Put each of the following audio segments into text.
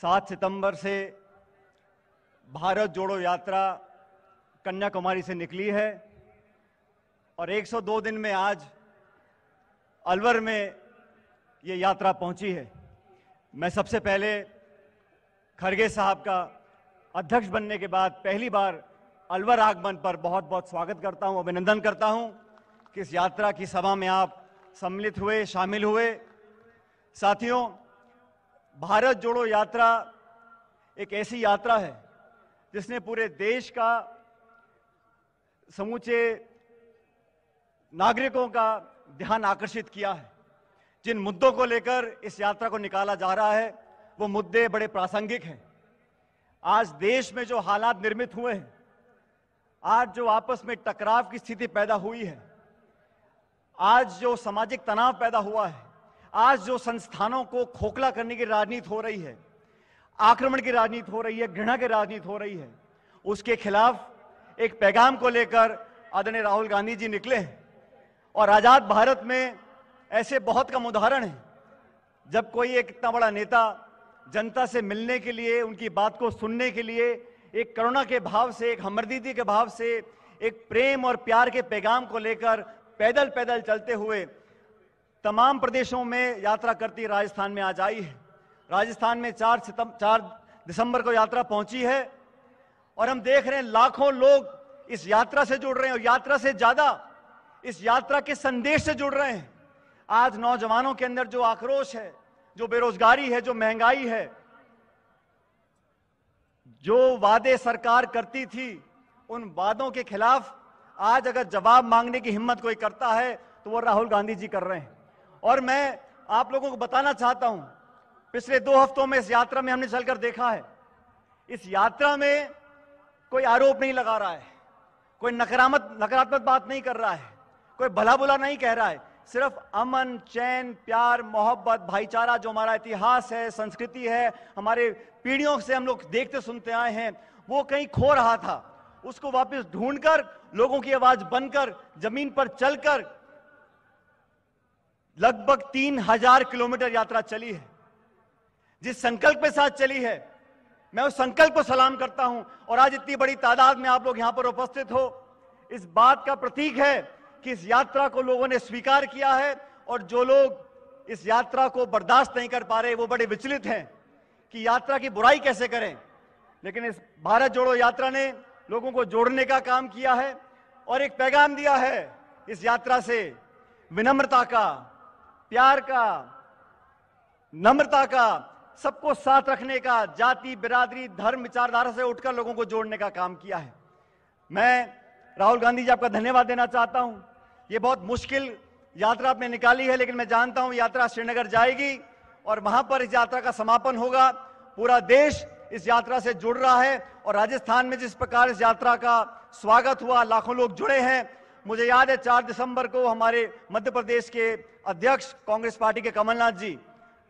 सात सितंबर से भारत जोड़ो यात्रा कन्याकुमारी से निकली है और 102 दिन में आज अलवर में ये यात्रा पहुंची है मैं सबसे पहले खड़गे साहब का अध्यक्ष बनने के बाद पहली बार अलवर आगमन पर बहुत बहुत स्वागत करता हूं अभिनंदन करता हूं कि इस यात्रा की सभा में आप सम्मिलित हुए शामिल हुए साथियों भारत जोड़ो यात्रा एक ऐसी यात्रा है जिसने पूरे देश का समूचे नागरिकों का ध्यान आकर्षित किया है जिन मुद्दों को लेकर इस यात्रा को निकाला जा रहा है वो मुद्दे बड़े प्रासंगिक हैं आज देश में जो हालात निर्मित हुए हैं आज जो आपस में टकराव की स्थिति पैदा हुई है आज जो सामाजिक तनाव पैदा हुआ है आज जो संस्थानों को खोखला करने की राजनीति हो रही है आक्रमण की राजनीति हो रही है घृणा की राजनीति हो रही है उसके खिलाफ एक पैगाम को लेकर आदरणीय राहुल गांधी जी निकले हैं और आज़ाद भारत में ऐसे बहुत कम उदाहरण हैं जब कोई एक इतना बड़ा नेता जनता से मिलने के लिए उनकी बात को सुनने के लिए एक करुणा के भाव से एक हमदर्दी के भाव से एक प्रेम और प्यार के पैगाम को लेकर पैदल पैदल चलते हुए तमाम प्रदेशों में यात्रा करती राजस्थान में आज आई है राजस्थान में चार सितम चार दिसंबर को यात्रा पहुंची है और हम देख रहे हैं लाखों लोग इस यात्रा से जुड़ रहे हैं और यात्रा से ज्यादा इस यात्रा के संदेश से जुड़ रहे हैं आज नौजवानों के अंदर जो आक्रोश है जो बेरोजगारी है जो महंगाई है जो वादे सरकार करती थी उन वादों के खिलाफ आज अगर जवाब मांगने की हिम्मत कोई करता है तो वो राहुल गांधी जी कर रहे हैं और मैं आप लोगों को बताना चाहता हूं पिछले दो हफ्तों में इस यात्रा में हमने चलकर देखा है इस यात्रा में कोई आरोप नहीं लगा रहा है कोई नकारात्मक नकारात्मक बात नहीं कर रहा है कोई भला बुला नहीं कह रहा है सिर्फ अमन चैन प्यार मोहब्बत भाईचारा जो हमारा इतिहास है संस्कृति है हमारे पीढ़ियों से हम लोग देखते सुनते आए हैं वो कहीं खो रहा था उसको वापस ढूंढकर लोगों की आवाज बनकर जमीन पर चलकर लगभग तीन हजार किलोमीटर यात्रा चली है जिस संकल्प के साथ चली है मैं उस संकल्प को सलाम करता हूं और आज इतनी बड़ी तादाद में आप लोग यहां पर उपस्थित हो इस बात का प्रतीक है कि इस यात्रा को लोगों ने स्वीकार किया है और जो लोग इस यात्रा को बर्दाश्त नहीं कर पा रहे वो बड़े विचलित हैं कि यात्रा की बुराई कैसे करें लेकिन इस भारत जोड़ो यात्रा ने लोगों को जोड़ने का काम किया है और एक पैगाम दिया है इस यात्रा से विनम्रता का प्यार का नम्रता का सबको साथ रखने का जाति बिरादरी धर्म विचारधारा से उठकर लोगों को जोड़ने का काम किया है मैं राहुल गांधी जी आपका धन्यवाद देना चाहता हूं ये बहुत मुश्किल यात्रा आपने निकाली है लेकिन मैं जानता हूं यात्रा श्रीनगर जाएगी और वहां पर इस यात्रा का समापन होगा पूरा देश इस यात्रा से जुड़ रहा है और राजस्थान में जिस प्रकार इस यात्रा का स्वागत हुआ लाखों लोग जुड़े हैं मुझे याद है चार दिसंबर को हमारे मध्य प्रदेश के अध्यक्ष कांग्रेस पार्टी के कमलनाथ जी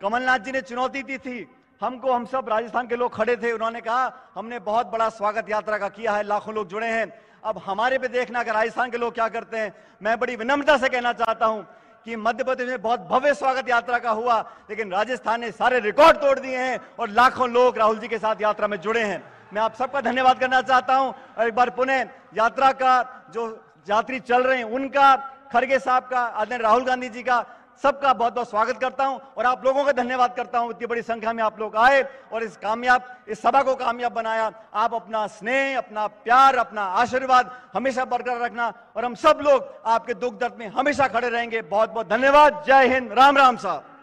कमलनाथ जी ने चुनौती दी थी हमको हम सब राजस्थान के लोग खड़े थे उन्होंने कहा हमने बहुत बड़ा स्वागत यात्रा का किया है लाखों लोग जुड़े हैं अब हमारे पे देखना कि राजस्थान के लोग क्या करते हैं मैं बड़ी विनम्रता से कहना चाहता हूं कि मध्य प्रदेश में बहुत भव्य स्वागत यात्रा का हुआ लेकिन राजस्थान ने सारे रिकॉर्ड तोड़ दिए हैं और लाखों लोग राहुल जी के साथ यात्रा में जुड़े हैं मैं आप सबका धन्यवाद करना चाहता हूं और एक बार पुनः यात्रा का जो यात्री चल रहे हैं उनका खड़गे साहब का आदरणीय राहुल गांधी जी का सबका बहुत बहुत स्वागत करता हूं और आप लोगों का धन्यवाद करता हूं इतनी बड़ी संख्या में आप लोग आए और इस कामयाब इस सभा को कामयाब बनाया आप अपना स्नेह अपना प्यार अपना आशीर्वाद हमेशा बरकरार रखना और हम सब लोग आपके दुख दर्द में हमेशा खड़े रहेंगे बहुत बहुत धन्यवाद जय हिंद राम राम साहब